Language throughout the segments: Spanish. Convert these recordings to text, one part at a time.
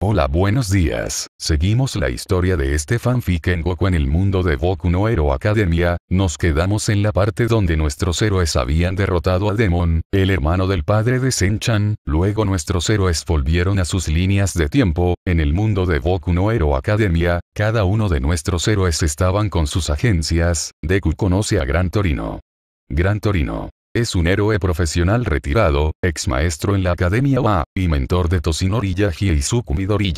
Hola buenos días, seguimos la historia de este fanfic en Goku en el mundo de Boku no Hero Academia, nos quedamos en la parte donde nuestros héroes habían derrotado a Demon, el hermano del padre de Senchan, luego nuestros héroes volvieron a sus líneas de tiempo, en el mundo de Boku no Hero Academia, cada uno de nuestros héroes estaban con sus agencias, Deku conoce a Gran Torino. Gran Torino. Es un héroe profesional retirado, ex maestro en la Academia OA, y mentor de Toshinori Yagi y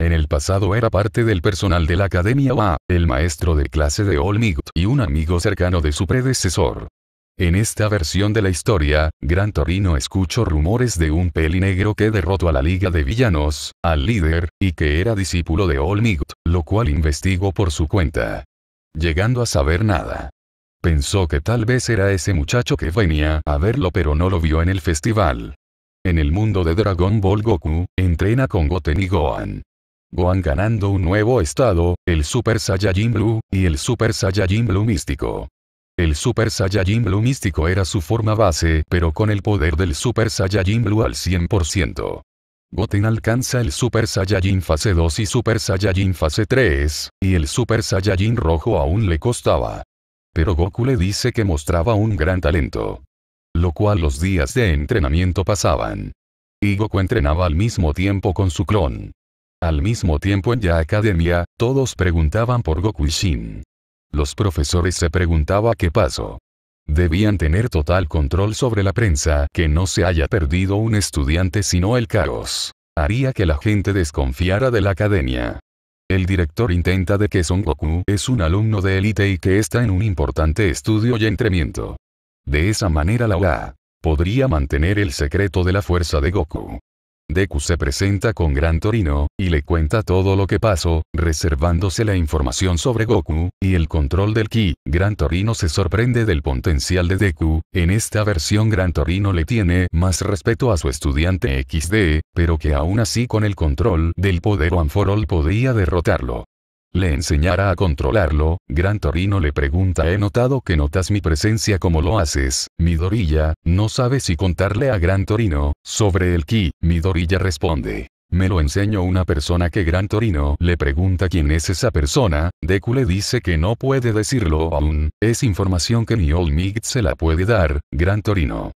En el pasado era parte del personal de la Academia OA, el maestro de clase de All y un amigo cercano de su predecesor. En esta versión de la historia, Gran Torino escuchó rumores de un peli negro que derrotó a la Liga de Villanos, al líder, y que era discípulo de All lo cual investigó por su cuenta. Llegando a saber nada. Pensó que tal vez era ese muchacho que venía a verlo pero no lo vio en el festival. En el mundo de Dragon Ball Goku, entrena con Goten y Gohan. Gohan ganando un nuevo estado, el Super Saiyajin Blue, y el Super Saiyajin Blue místico. El Super Saiyajin Blue místico era su forma base, pero con el poder del Super Saiyajin Blue al 100%. Goten alcanza el Super Saiyajin Fase 2 y Super Saiyajin Fase 3, y el Super Saiyajin Rojo aún le costaba pero Goku le dice que mostraba un gran talento. Lo cual los días de entrenamiento pasaban. Y Goku entrenaba al mismo tiempo con su clon. Al mismo tiempo en la Academia, todos preguntaban por Goku y Shin. Los profesores se preguntaban qué pasó. Debían tener total control sobre la prensa, que no se haya perdido un estudiante sino el caos. Haría que la gente desconfiara de la academia el director intenta de que Son Goku es un alumno de élite y que está en un importante estudio y entrenamiento. De esa manera la U.A. podría mantener el secreto de la fuerza de Goku. Deku se presenta con Gran Torino, y le cuenta todo lo que pasó, reservándose la información sobre Goku, y el control del Ki. Gran Torino se sorprende del potencial de Deku, en esta versión Gran Torino le tiene más respeto a su estudiante XD, pero que aún así con el control del poder One for podía derrotarlo le enseñará a controlarlo, Gran Torino le pregunta he notado que notas mi presencia como lo haces, Midorilla, no sabe si contarle a Gran Torino, sobre el ki, Midorilla responde. Me lo enseño una persona que Gran Torino le pregunta quién es esa persona, Deku le dice que no puede decirlo aún, es información que ni Old se la puede dar, Gran Torino.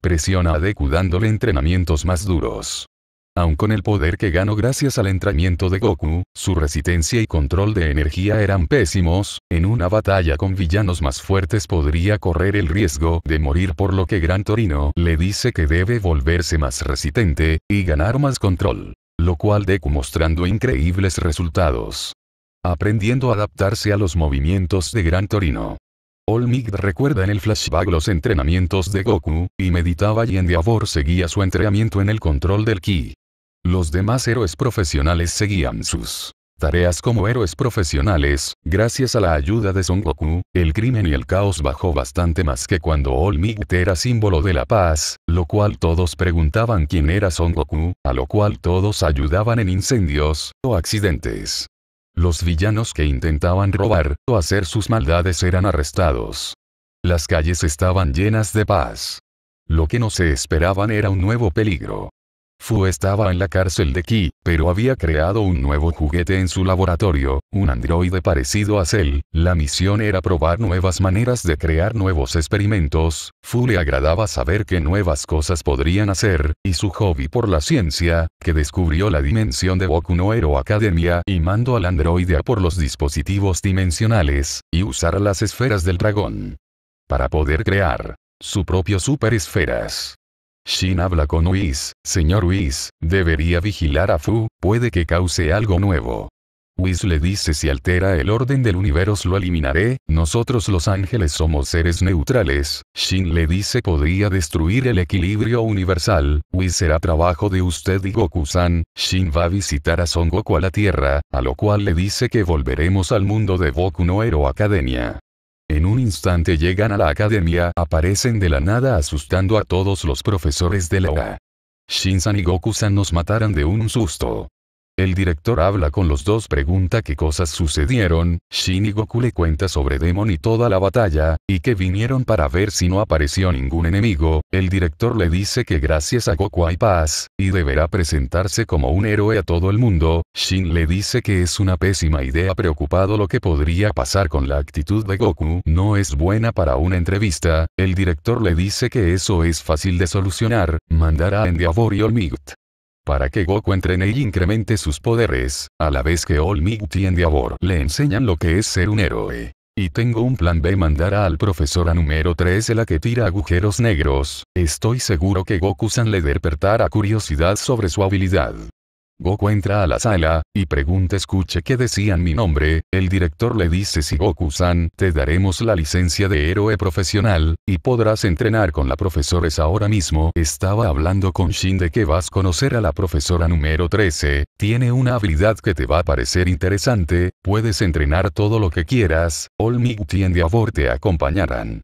Presiona a Deku dándole entrenamientos más duros. Aun con el poder que ganó gracias al entrenamiento de Goku, su resistencia y control de energía eran pésimos, en una batalla con villanos más fuertes podría correr el riesgo de morir por lo que Gran Torino le dice que debe volverse más resistente, y ganar más control. Lo cual Deku mostrando increíbles resultados. Aprendiendo a adaptarse a los movimientos de Gran Torino. Olmig recuerda en el flashback los entrenamientos de Goku, y meditaba y en Diabor seguía su entrenamiento en el control del ki. Los demás héroes profesionales seguían sus tareas como héroes profesionales, gracias a la ayuda de Son Goku, el crimen y el caos bajó bastante más que cuando All Might era símbolo de la paz, lo cual todos preguntaban quién era Son Goku, a lo cual todos ayudaban en incendios o accidentes. Los villanos que intentaban robar o hacer sus maldades eran arrestados. Las calles estaban llenas de paz. Lo que no se esperaban era un nuevo peligro. Fu estaba en la cárcel de Ki, pero había creado un nuevo juguete en su laboratorio, un androide parecido a Cell. La misión era probar nuevas maneras de crear nuevos experimentos. Fu le agradaba saber qué nuevas cosas podrían hacer, y su hobby por la ciencia, que descubrió la dimensión de Boku no Hero Academia y mandó al androide a por los dispositivos dimensionales, y usar las esferas del dragón. Para poder crear su propio super esferas. Shin habla con Whis, señor Whis, debería vigilar a Fu, puede que cause algo nuevo. Whis le dice si altera el orden del universo lo eliminaré, nosotros los ángeles somos seres neutrales, Shin le dice podría destruir el equilibrio universal, Whis será trabajo de usted y Goku-san, Shin va a visitar a Son Goku a la Tierra, a lo cual le dice que volveremos al mundo de Boku no Hero Academia. En un instante llegan a la academia, aparecen de la nada asustando a todos los profesores de la U.A. shin y Goku-san nos mataran de un susto. El director habla con los dos, pregunta qué cosas sucedieron, Shin y Goku le cuenta sobre Demon y toda la batalla, y que vinieron para ver si no apareció ningún enemigo, el director le dice que gracias a Goku hay paz, y deberá presentarse como un héroe a todo el mundo, Shin le dice que es una pésima idea preocupado lo que podría pasar con la actitud de Goku, no es buena para una entrevista, el director le dice que eso es fácil de solucionar, mandará a Endeavor y Olmigt para que Goku entrene y incremente sus poderes, a la vez que All Might y Endeavor le enseñan lo que es ser un héroe. Y tengo un plan B mandar al profesora número 13 la que tira agujeros negros, estoy seguro que Goku-san le despertará curiosidad sobre su habilidad. Goku entra a la sala, y pregunta escuche que decían mi nombre, el director le dice si Goku-san, te daremos la licencia de héroe profesional, y podrás entrenar con la profesores ahora mismo. Estaba hablando con Shin de que vas a conocer a la profesora número 13, tiene una habilidad que te va a parecer interesante, puedes entrenar todo lo que quieras, All Might y Endeavor te acompañarán.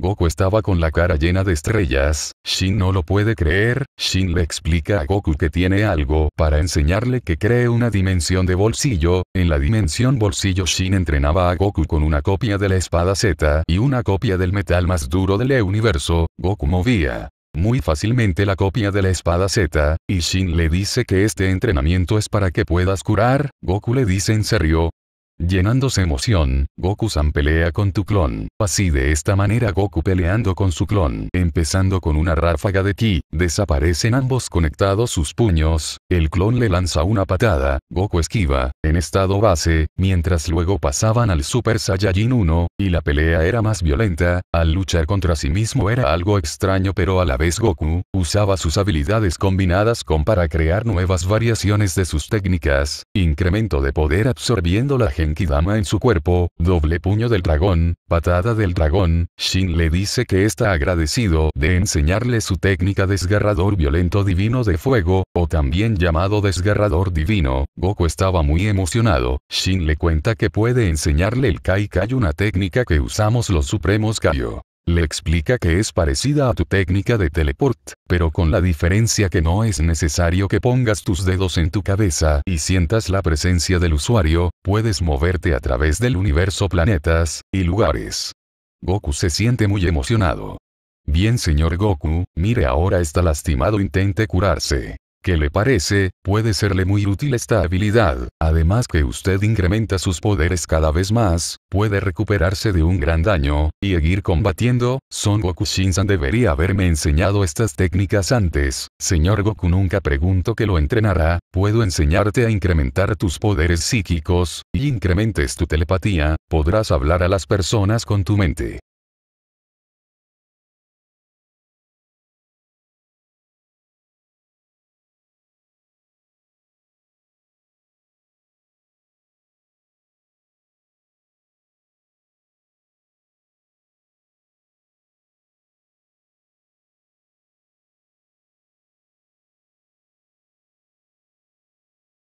Goku estaba con la cara llena de estrellas, Shin no lo puede creer, Shin le explica a Goku que tiene algo para enseñarle que cree una dimensión de bolsillo, en la dimensión bolsillo Shin entrenaba a Goku con una copia de la espada Z y una copia del metal más duro del universo, Goku movía muy fácilmente la copia de la espada Z, y Shin le dice que este entrenamiento es para que puedas curar, Goku le dice en serio, Llenándose emoción, Goku-san pelea con tu clon. Así de esta manera Goku peleando con su clon. Empezando con una ráfaga de ki, desaparecen ambos conectados sus puños, el clon le lanza una patada, Goku esquiva, en estado base, mientras luego pasaban al Super Saiyajin 1, y la pelea era más violenta, al luchar contra sí mismo era algo extraño pero a la vez Goku, usaba sus habilidades combinadas con para crear nuevas variaciones de sus técnicas, incremento de poder absorbiendo la genki dama en su cuerpo, doble puño del dragón, patada del dragón, Shin le dice que está agradecido de enseñarle su técnica desgarrador violento divino de fuego, o también llamado desgarrador divino, Goku estaba muy emocionado, Shin le cuenta que puede enseñarle el Kai Kai una técnica que usamos los supremos Kaio. Le explica que es parecida a tu técnica de teleport, pero con la diferencia que no es necesario que pongas tus dedos en tu cabeza y sientas la presencia del usuario, puedes moverte a través del universo planetas y lugares. Goku se siente muy emocionado. Bien señor Goku, mire ahora está lastimado intente curarse. ¿Qué le parece? Puede serle muy útil esta habilidad, además que usted incrementa sus poderes cada vez más, puede recuperarse de un gran daño, y seguir combatiendo, Son Goku Shinsan debería haberme enseñado estas técnicas antes, señor Goku nunca pregunto que lo entrenará, puedo enseñarte a incrementar tus poderes psíquicos, y incrementes tu telepatía, podrás hablar a las personas con tu mente.